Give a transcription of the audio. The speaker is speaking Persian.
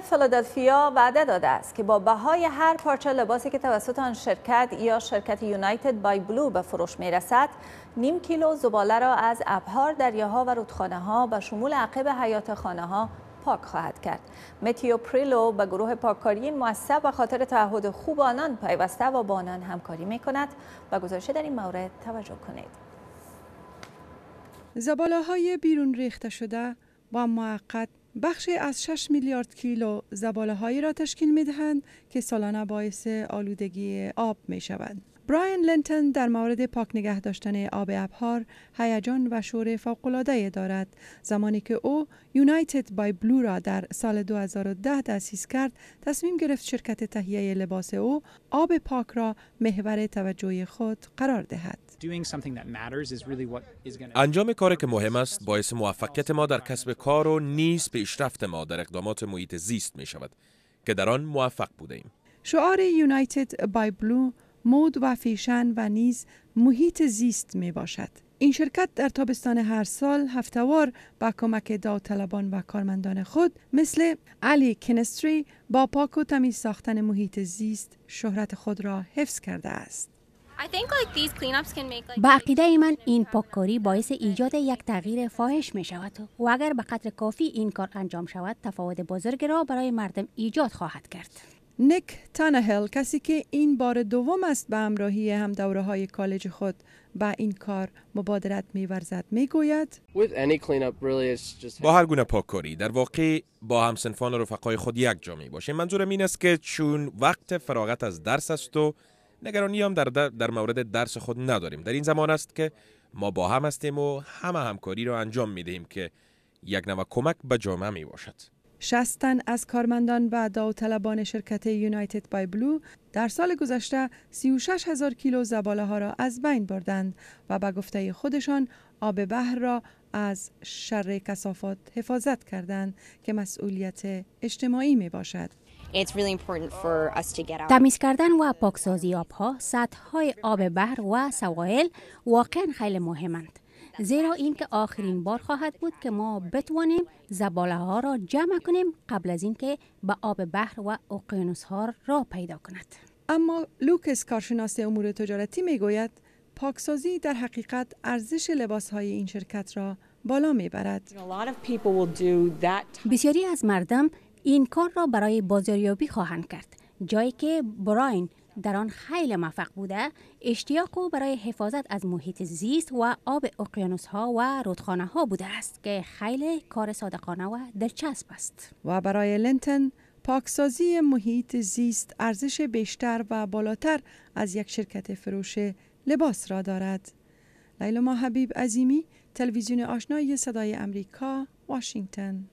فلادلفیا وعده داده است که با بهای هر پارچه لباسی که توسط آن شرکت یا شرکت یونایتد بای بلو به فروش می نیم کیلو زباله را از ابهار دریاها و رودخانه ها و شمول عقب حیات خانه ها پاک خواهد کرد متیو پریلو به گروه پاککاری این به خاطر تعهد خوب آنان پیوسته و با آنان همکاری می کند و گزارش در این مورد توجه کنید زباله های بیرون ریخته شده با موقت بخشی از 6 میلیارد کیلو زباله هایی را تشکیل می دهند که سالانه باعث آلودگی آب می شوند. براین لنتن در مورد پاک نگه داشتن آب ابهار هیجان و شور فاقلاده دارد زمانی که او یونایتد بای بلو را در سال 2010 تأسیس کرد تصمیم گرفت شرکت تهیه لباس او آب پاک را محور توجه خود قرار دهد انجام کاری که مهم است باعث موفقیت ما در کسب کار و نیز پیشرفت ما در اقدامات محیط زیست می شود که در آن موفق بوده ایم. شعار یونایتد بای بلو مود و فیشن و نیز محیط زیست می باشد. این شرکت در تابستان هر سال هفتوار با کمک داوطلبان و کارمندان خود مثل علی کنستری با پاک و تمیز ساختن محیط زیست شهرت خود را حفظ کرده است. به عقیده من این پاککاری باعث ایجاد یک تغییر فاحش می شود و اگر به قدر کافی این کار انجام شود تفاوت بزرگ را برای مردم ایجاد خواهد کرد. نیک تانهل کسی که این بار دوم است به همراهی هم دوره های کالج خود با این کار مبادرت می میگوید با هر گونه پاککاری در واقع با همسنفان و رفقای خود یک جا می باشه منظورم این است که چون وقت فراغت از درس است و نگرانی هم در, در, در مورد درس خود نداریم در این زمان است که ما با هم هستیم و همه همکاری را انجام می دهیم که یک نوع کمک به جامعه می باشد شستن از کارمندان و داوطلبان شرکت یونایتد بای بلو در سال گذشته 36 هزار کیلو زباله ها را از بین بردند و به گفته خودشان آب بحر را از شر کسافات حفاظت کردند که مسئولیت اجتماعی می باشد. تمیز کردن و پاکسازی آبها، سطح های آب بحر و سوائل واقعا خیلی مهمند. زیرا این که آخرین بار خواهد بود که ما بتوانیم زباله ها را جمع کنیم قبل از اینکه به آب بحر و اقیانوس ها را پیدا کند اما لوکس کارشناس امور تجارتی گوید پاکسازی در حقیقت ارزش لباس های این شرکت را بالا می برد. بسیاری از مردم این کار را برای بازاریابی خواهند کرد جایی که براین در آن خیلی موفق بوده اشتیاق او برای حفاظت از محیط زیست و آب اقیانوس ها و رودخانه ها بوده است که خیلی کار صادقانه و دلچسب است و برای لنتن پاکسازی محیط زیست ارزش بیشتر و بالاتر از یک شرکت فروش لباس را دارد لیلما حبیب عظیمی تلویزیون آشنای صدای امریکا واشنگتن